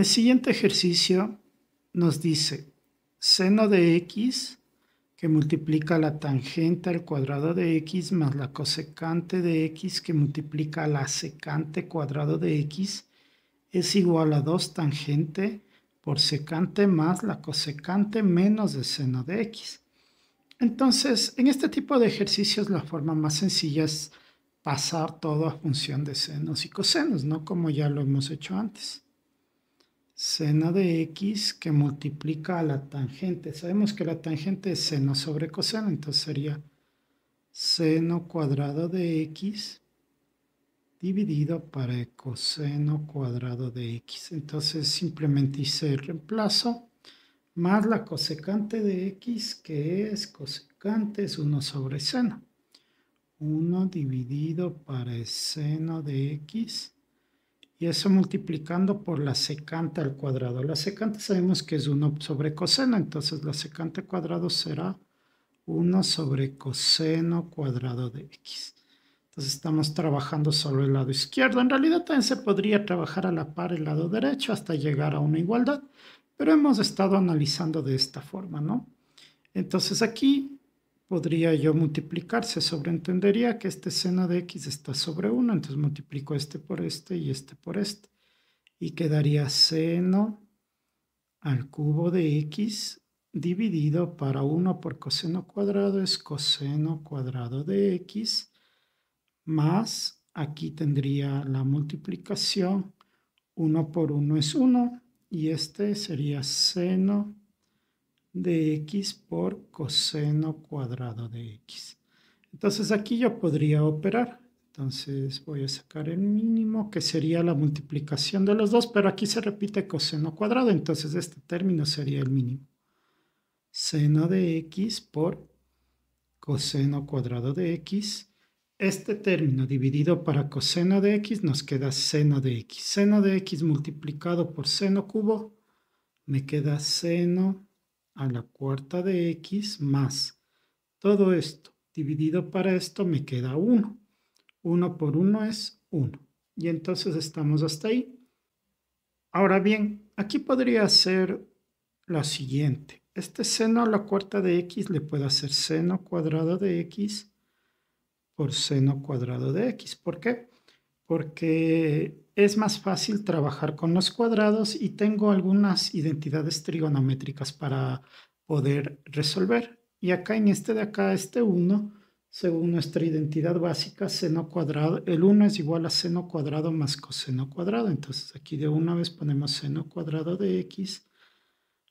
El siguiente ejercicio nos dice seno de x que multiplica la tangente al cuadrado de x más la cosecante de x que multiplica la secante cuadrado de x es igual a 2 tangente por secante más la cosecante menos de seno de x. Entonces, en este tipo de ejercicios la forma más sencilla es pasar todo a función de senos y cosenos, no como ya lo hemos hecho antes seno de x que multiplica a la tangente. Sabemos que la tangente es seno sobre coseno, entonces sería seno cuadrado de x dividido para el coseno cuadrado de x. Entonces simplemente hice el reemplazo más la cosecante de x que es cosecante es 1 sobre seno. 1 dividido para seno de x y eso multiplicando por la secante al cuadrado. La secante sabemos que es 1 sobre coseno, entonces la secante al cuadrado será 1 sobre coseno cuadrado de x. Entonces estamos trabajando solo el lado izquierdo. En realidad también se podría trabajar a la par el lado derecho hasta llegar a una igualdad, pero hemos estado analizando de esta forma, ¿no? Entonces aquí podría yo multiplicarse, sobreentendería que este seno de x está sobre 1, entonces multiplico este por este y este por este, y quedaría seno al cubo de x dividido para 1 por coseno cuadrado es coseno cuadrado de x, más aquí tendría la multiplicación, 1 por 1 es 1, y este sería seno de x por coseno cuadrado de x. Entonces aquí yo podría operar. Entonces voy a sacar el mínimo, que sería la multiplicación de los dos, pero aquí se repite coseno cuadrado, entonces este término sería el mínimo. Seno de x por coseno cuadrado de x. Este término dividido para coseno de x nos queda seno de x. Seno de x multiplicado por seno cubo me queda seno a la cuarta de x más todo esto dividido para esto me queda 1. 1 por 1 es 1. Y entonces estamos hasta ahí. Ahora bien, aquí podría ser la siguiente. Este seno a la cuarta de x le puedo hacer seno cuadrado de x por seno cuadrado de x. ¿Por qué? Porque es más fácil trabajar con los cuadrados y tengo algunas identidades trigonométricas para poder resolver. Y acá en este de acá, este 1, según nuestra identidad básica, seno cuadrado, el 1 es igual a seno cuadrado más coseno cuadrado. Entonces aquí de una vez ponemos seno cuadrado de x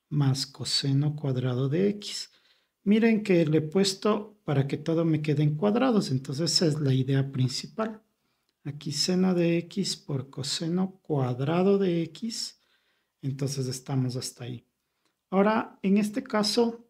más coseno cuadrado de x. Miren que le he puesto para que todo me quede en cuadrados, entonces esa es la idea principal. Aquí seno de x por coseno cuadrado de x. Entonces estamos hasta ahí. Ahora, en este caso,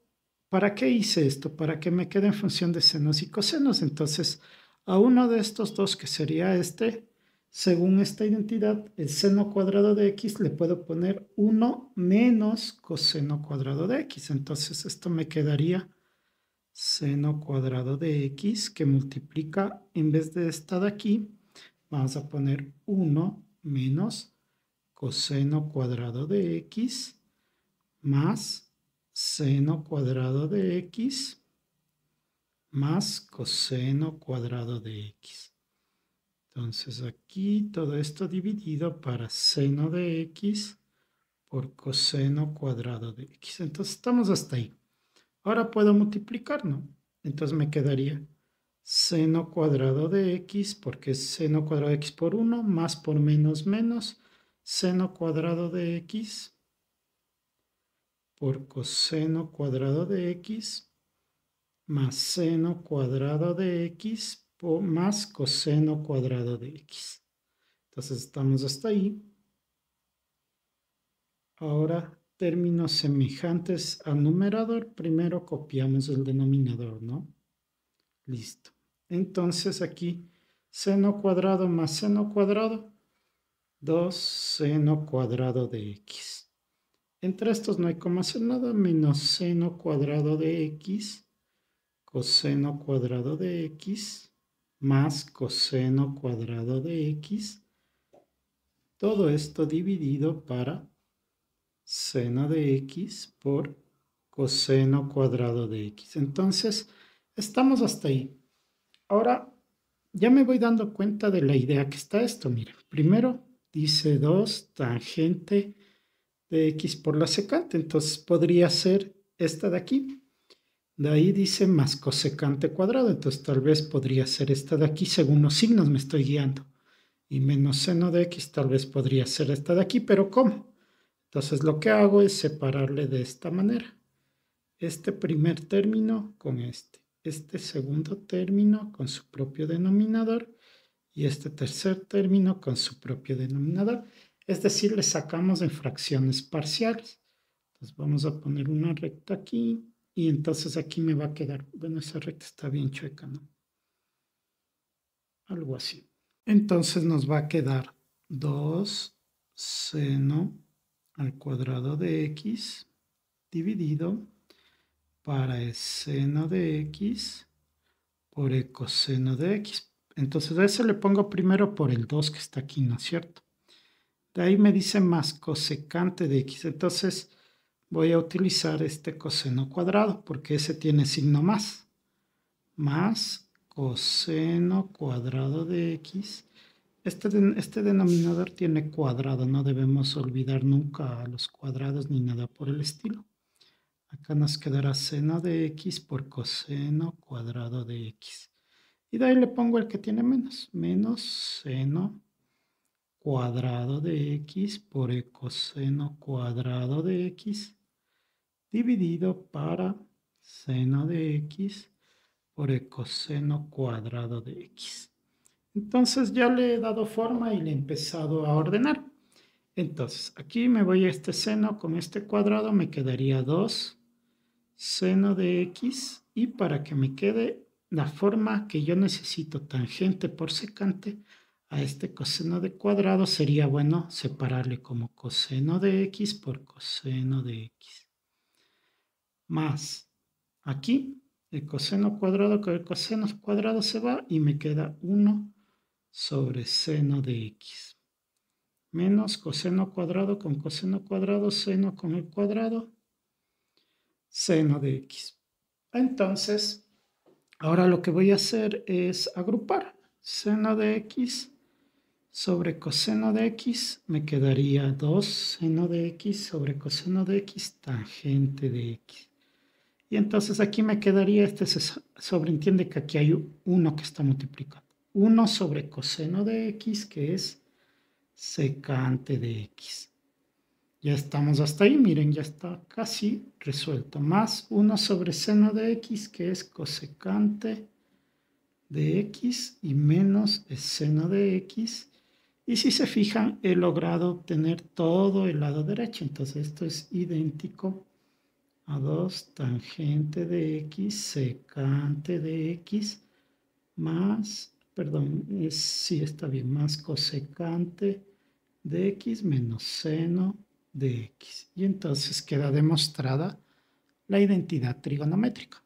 ¿para qué hice esto? Para que me quede en función de senos y cosenos. Entonces, a uno de estos dos, que sería este, según esta identidad, el seno cuadrado de x le puedo poner 1 menos coseno cuadrado de x. Entonces esto me quedaría seno cuadrado de x que multiplica en vez de esta de aquí Vamos a poner 1 menos coseno cuadrado de x más seno cuadrado de x más coseno cuadrado de x. Entonces aquí todo esto dividido para seno de x por coseno cuadrado de x. Entonces estamos hasta ahí. Ahora puedo multiplicar, ¿no? Entonces me quedaría seno cuadrado de x, porque es seno cuadrado de x por 1, más por menos menos, seno cuadrado de x por coseno cuadrado de x, más seno cuadrado de x por, más coseno cuadrado de x. Entonces estamos hasta ahí. Ahora términos semejantes al numerador, primero copiamos el denominador, ¿no? Listo. Entonces aquí seno cuadrado más seno cuadrado, 2 seno cuadrado de x. Entre estos no hay como hacer nada, menos seno cuadrado de x, coseno cuadrado de x, más coseno cuadrado de x. Todo esto dividido para seno de x por coseno cuadrado de x. Entonces, estamos hasta ahí. Ahora, ya me voy dando cuenta de la idea que está esto. Miren, primero dice 2 tangente de x por la secante. Entonces podría ser esta de aquí. De ahí dice más cosecante cuadrado. Entonces tal vez podría ser esta de aquí según los signos me estoy guiando. Y menos seno de x tal vez podría ser esta de aquí, pero ¿cómo? Entonces lo que hago es separarle de esta manera. Este primer término con este este segundo término con su propio denominador y este tercer término con su propio denominador. Es decir, le sacamos en fracciones parciales. Entonces vamos a poner una recta aquí y entonces aquí me va a quedar, bueno, esa recta está bien chueca, ¿no? Algo así. Entonces nos va a quedar 2 seno al cuadrado de x dividido para el seno de x por el coseno de x. Entonces a ese le pongo primero por el 2 que está aquí, ¿no es cierto? De ahí me dice más cosecante de x. Entonces voy a utilizar este coseno cuadrado porque ese tiene signo más. Más coseno cuadrado de x. Este, este denominador tiene cuadrado, no debemos olvidar nunca los cuadrados ni nada por el estilo. Acá nos quedará seno de x por coseno cuadrado de x. Y de ahí le pongo el que tiene menos. Menos seno cuadrado de x por el coseno cuadrado de x dividido para seno de x por el coseno cuadrado de x. Entonces ya le he dado forma y le he empezado a ordenar. Entonces aquí me voy a este seno con este cuadrado, me quedaría 2 seno de x y para que me quede la forma que yo necesito, tangente por secante, a este coseno de cuadrado sería bueno separarle como coseno de x por coseno de x. Más aquí el coseno cuadrado con el coseno cuadrado se va y me queda 1 sobre seno de x. Menos coseno cuadrado con coseno cuadrado, seno con el cuadrado seno de x. Entonces, ahora lo que voy a hacer es agrupar seno de x sobre coseno de x, me quedaría 2 seno de x sobre coseno de x tangente de x. Y entonces aquí me quedaría, este se sobreentiende que aquí hay uno que está multiplicando. 1 sobre coseno de x, que es secante de x. Ya estamos hasta ahí, miren, ya está casi resuelto. Más 1 sobre seno de x, que es cosecante de x, y menos seno de x. Y si se fijan, he logrado obtener todo el lado derecho. Entonces esto es idéntico a 2 tangente de x, secante de x, más, perdón, si sí está bien, más cosecante de x menos seno y entonces queda demostrada la identidad trigonométrica.